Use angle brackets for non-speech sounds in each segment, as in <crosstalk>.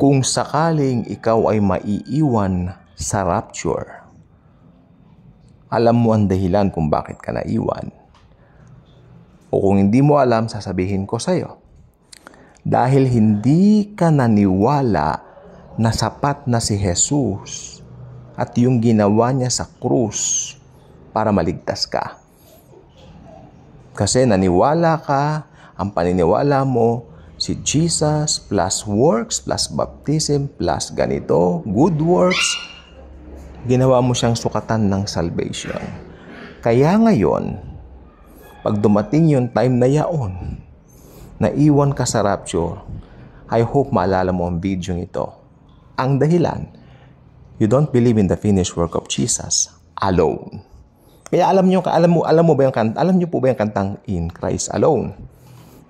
kung sakaling ikaw ay maiiwan sa rapture. Alam mo ang dahilan kung bakit ka naiwan. O kung hindi mo alam, sasabihin ko sa'yo. Dahil hindi ka naniwala na sapat na si Jesus at yung ginawa niya sa krus para maligtas ka. Kasi naniwala ka, ang paniniwala mo, si Jesus plus works plus baptism plus ganito, good works, ginawa mo siyang sukatan ng salvation. Kaya ngayon, pag dumating yung time na yaon, na iwan ka sa rapture, I hope maalala mo ang video ito. Ang dahilan, you don't believe in the finished work of Jesus alone. Kaya alam niyo, alam mo, alam mo ba yung kanta, alam niyo po ba yung kantang In Christ Alone?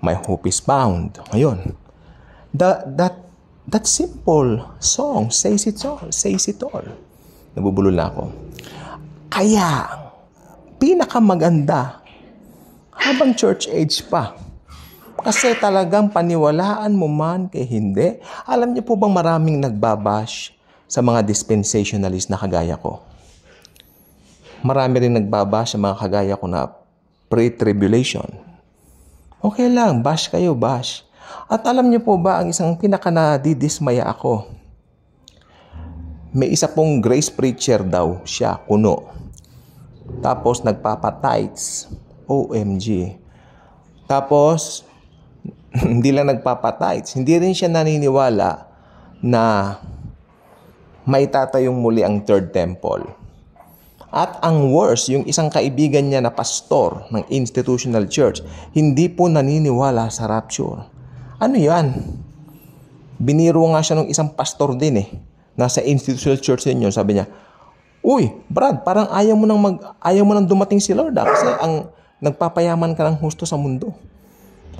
My hope is bound. Ngayon, The, that, that simple song says it all. Says it all. Nabubulol na ako. Kaya, pinakamaganda habang church age pa. Kasi talagang paniwalaan mo man kay hindi. Alam niyo po bang maraming nagbabash sa mga dispensationalist na kagaya ko? Marami rin nagbabash sa mga kagaya ko na pre-tribulation, Okay lang, bash kayo, bash. At alam niyo po ba ang isang pinaka na didismaya ako? May isa pong grace preacher daw, siya, kuno. Tapos nagpapatights. OMG. Tapos, <laughs> hindi lang nagpapatights. Hindi rin siya naniniwala na may tatayong muli ang third temple. At ang worst, yung isang kaibigan niya na pastor ng institutional church, hindi po naniniwala sa rapture. Ano yan? Biniro nga siya ng isang pastor din eh. Nasa institutional church din yun. Sabi niya, Uy, Brad, parang ayaw mo nang, mag, ayaw mo nang dumating si Lord ah, kasi ang nagpapayaman ka ng husto sa mundo.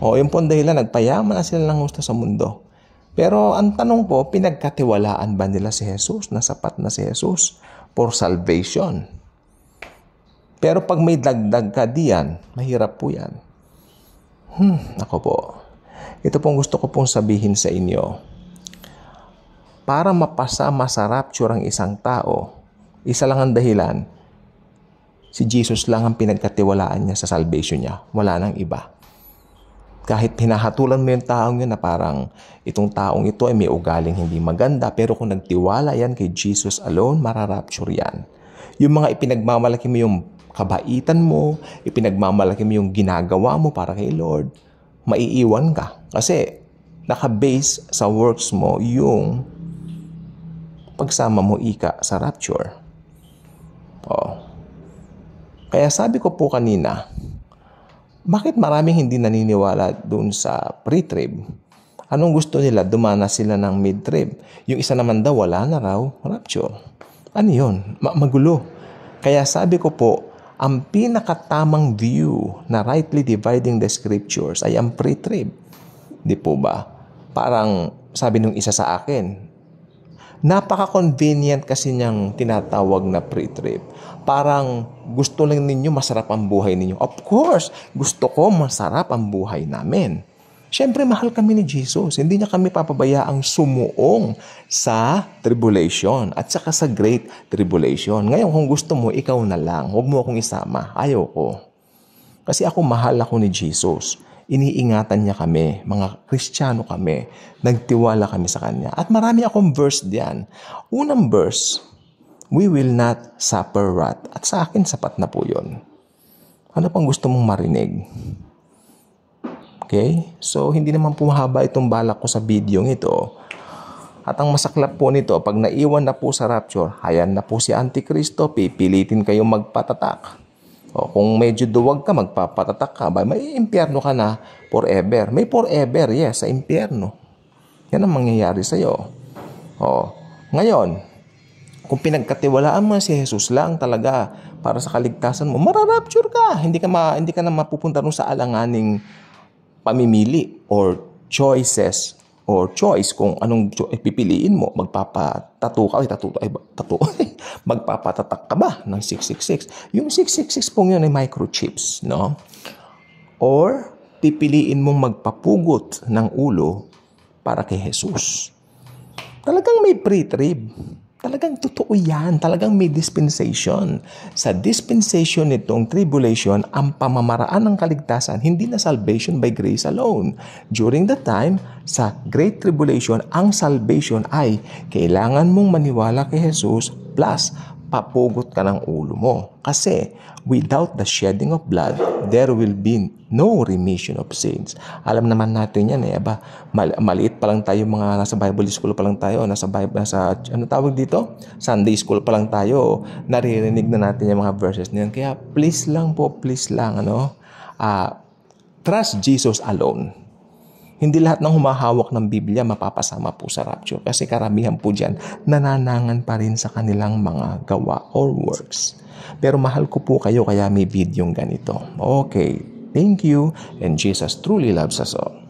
O, yun po ang dahilan, nagpayaman na sila ng husto sa mundo. Pero ang tanong po, pinagkatiwalaan ba nila si Jesus na sapat na si Jesus for salvation? Pero pag may dagdag ka diyan, mahirap po yan. Hmm, ako po. Ito pong gusto ko pong sabihin sa inyo. Para mapasa masarap ang isang tao, isa lang ang dahilan, si Jesus lang ang pinagkatiwalaan niya sa salvation niya. Wala nang iba. Kahit hinahatulan mo yung taong yun na parang itong taong ito ay may ugaling hindi maganda, pero kung nagtiwala yan kay Jesus alone, mararapture yan. Yung mga ipinagmamalaki mo yung kabaitan mo, ipinagmamalaki mo yung ginagawa mo para kay Lord, maiiwan ka. Kasi nakabase sa works mo yung pagsama mo ika sa rapture. Oh. Kaya sabi ko po kanina, bakit maraming hindi naniniwala doon sa pre-trib? Anong gusto nila? Dumana sila ng mid-trib. Yung isa naman daw, wala na raw, rapture. Ano yun? magulo. Kaya sabi ko po, ang pinakatamang view na rightly dividing the scriptures ay ang pre-trib. Di po ba? Parang sabi nung isa sa akin, napaka-convenient kasi niyang tinatawag na pre-trip. Parang gusto lang ninyo masarap ang buhay ninyo. Of course, gusto ko masarap ang buhay namin. Siyempre, mahal kami ni Jesus. Hindi niya kami papabayaang sumuong sa tribulation at saka sa great tribulation. Ngayon, kung gusto mo, ikaw na lang. Huwag mo akong isama. Ayaw ko. Kasi ako mahal ako ni Jesus. Iniingatan niya kami, mga Kristiyano kami, nagtiwala kami sa Kanya. At marami akong verse diyan. Unang verse, we will not suffer wrath. At sa akin, sapat na po yun. Ano pang gusto mong marinig? Okay? So, hindi naman po mahaba itong balak ko sa video ito. At ang masaklap po nito, pag naiwan na po sa rapture, hayan na po si Antikristo, pipilitin kayo magpatatak. O kung medyo duwag ka, magpapatatak ka, ba, may impyerno ka na forever. May forever, yes, sa impyerno. Yan ang mangyayari sa'yo. O, ngayon, kung pinagkatiwalaan mo si Jesus lang talaga para sa kaligtasan mo, mararapture ka. Hindi ka, ma, hindi ka na mapupunta rin sa alanganing pamimili or choices or choice kung anong cho- eh, pipiliin mo, magpapatato ka, ay, tatuto ay, tato, <laughs> magpapatatak ka ba ng 666? Yung 666 po yun ay microchips, no? Or pipiliin mong magpapugot ng ulo para kay Jesus. Talagang may pre-trib Talagang totoo yan. Talagang may dispensation. Sa dispensation nitong tribulation, ang pamamaraan ng kaligtasan, hindi na salvation by grace alone. During the time, sa Great Tribulation, ang salvation ay kailangan mong maniwala kay Jesus plus papugot ka ng ulo mo. Kasi without the shedding of blood, there will be no remission of sins. Alam naman natin yan eh. Aba, mal- maliit pa lang tayo mga nasa Bible school pa lang tayo. Nasa, Bible, nasa ano tawag dito? Sunday school pa lang tayo. Naririnig na natin yung mga verses niyan. Kaya please lang po, please lang. Ano? Uh, trust Jesus alone. Hindi lahat ng humahawak ng Biblia mapapasama po sa rapture kasi karamihan po dyan nananangan pa rin sa kanilang mga gawa or works. Pero mahal ko po kayo kaya may videong ganito. Okay, thank you and Jesus truly loves us all.